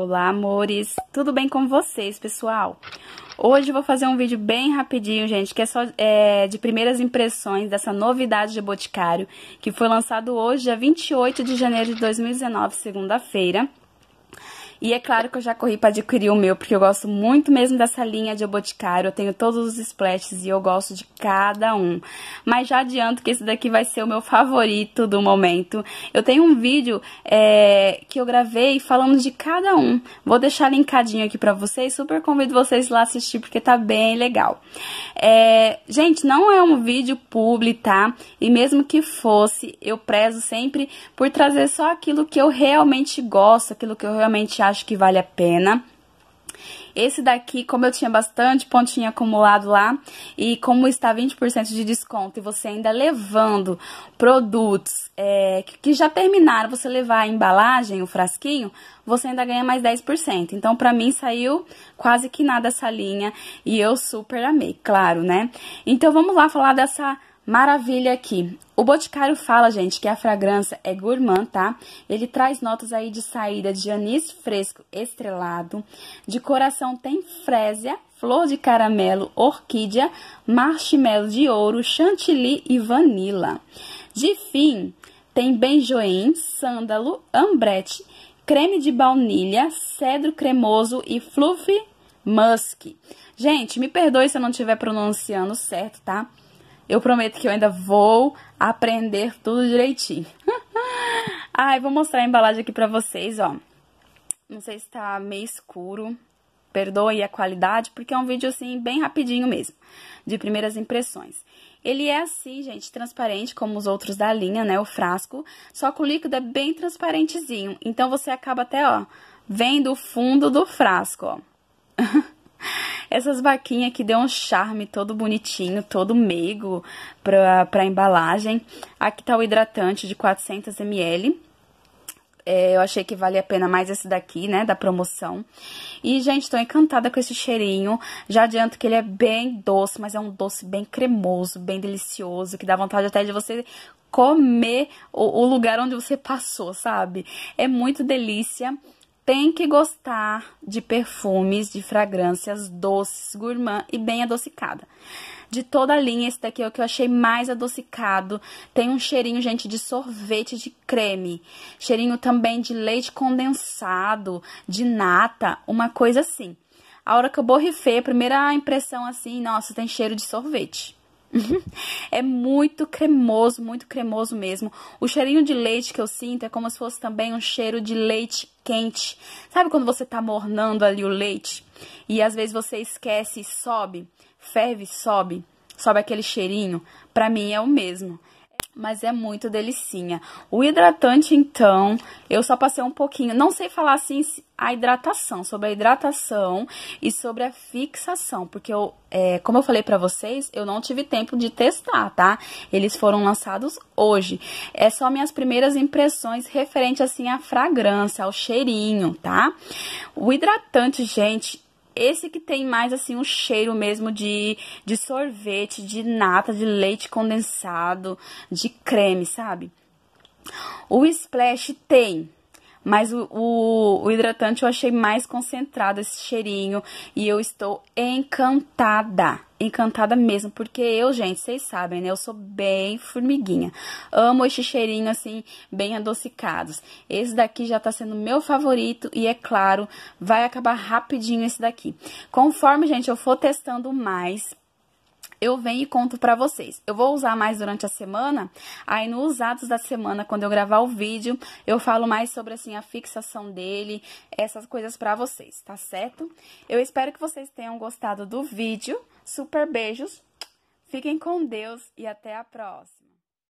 Olá, amores! Tudo bem com vocês, pessoal? Hoje eu vou fazer um vídeo bem rapidinho, gente, que é só é, de primeiras impressões dessa novidade de Boticário, que foi lançado hoje, dia 28 de janeiro de 2019, segunda-feira. E é claro que eu já corri para adquirir o meu, porque eu gosto muito mesmo dessa linha de Boticário. Eu tenho todos os splashes e eu gosto de cada um. Mas já adianto que esse daqui vai ser o meu favorito do momento. Eu tenho um vídeo é, que eu gravei falando de cada um. Vou deixar linkadinho aqui pra vocês. Super convido vocês lá assistir, porque tá bem legal. É, gente, não é um vídeo público, tá? E mesmo que fosse, eu prezo sempre por trazer só aquilo que eu realmente gosto, aquilo que eu realmente amo acho que vale a pena. Esse daqui, como eu tinha bastante pontinho acumulado lá e como está 20% de desconto e você ainda levando produtos é, que já terminaram, você levar a embalagem, o frasquinho, você ainda ganha mais 10%. Então, pra mim, saiu quase que nada essa linha e eu super amei, claro, né? Então, vamos lá falar dessa Maravilha aqui. O Boticário fala, gente, que a fragrância é gourmand, tá? Ele traz notas aí de saída de anis fresco estrelado, de coração tem frésia, flor de caramelo, orquídea, marshmallow de ouro, chantilly e vanila. De fim, tem benjoim, sândalo, ambrete, creme de baunilha, cedro cremoso e fluffy musk. Gente, me perdoe se eu não estiver pronunciando certo, tá? Eu prometo que eu ainda vou aprender tudo direitinho. Ai, vou mostrar a embalagem aqui pra vocês, ó. Não sei se tá meio escuro. Perdoe a qualidade, porque é um vídeo, assim, bem rapidinho mesmo. De primeiras impressões. Ele é assim, gente, transparente, como os outros da linha, né, o frasco. Só que o líquido é bem transparentezinho. Então, você acaba até, ó, vendo o fundo do frasco, ó. Essas vaquinhas que deu um charme todo bonitinho, todo meigo pra, pra embalagem. Aqui tá o hidratante de 400ml. É, eu achei que vale a pena mais esse daqui, né, da promoção. E, gente, tô encantada com esse cheirinho. Já adianto que ele é bem doce, mas é um doce bem cremoso, bem delicioso, que dá vontade até de você comer o, o lugar onde você passou, sabe? É muito delícia tem que gostar de perfumes, de fragrâncias doces, gourmand e bem adocicada. De toda a linha, esse daqui é o que eu achei mais adocicado. Tem um cheirinho, gente, de sorvete de creme. Cheirinho também de leite condensado, de nata, uma coisa assim. A hora que eu borrifei, a primeira impressão assim, nossa, tem cheiro de sorvete. é muito cremoso, muito cremoso mesmo. O cheirinho de leite que eu sinto é como se fosse também um cheiro de leite quente. Sabe quando você tá mornando ali o leite e às vezes você esquece e sobe, ferve, sobe, sobe aquele cheirinho? Para mim é o mesmo mas é muito delicinha. O hidratante, então, eu só passei um pouquinho. Não sei falar assim a hidratação, sobre a hidratação e sobre a fixação, porque eu, é, como eu falei para vocês, eu não tive tempo de testar, tá? Eles foram lançados hoje. É só minhas primeiras impressões referente assim à fragrância, ao cheirinho, tá? O hidratante, gente, esse que tem mais assim um cheiro mesmo de, de sorvete, de nata, de leite condensado, de creme, sabe? O splash tem mas o, o, o, hidratante eu achei mais concentrado, esse cheirinho. E eu estou encantada. Encantada mesmo, porque eu, gente, vocês sabem, né? Eu sou bem formiguinha. Amo esse cheirinho, assim, bem adocicados. Esse daqui já tá sendo meu favorito e, é claro, vai acabar rapidinho esse daqui. Conforme, gente, eu for testando mais, eu venho e conto para vocês. Eu vou usar mais durante a semana, aí nos usados da semana, quando eu gravar o vídeo, eu falo mais sobre assim a fixação dele, essas coisas para vocês, tá certo? Eu espero que vocês tenham gostado do vídeo. Super beijos. Fiquem com Deus e até a próxima.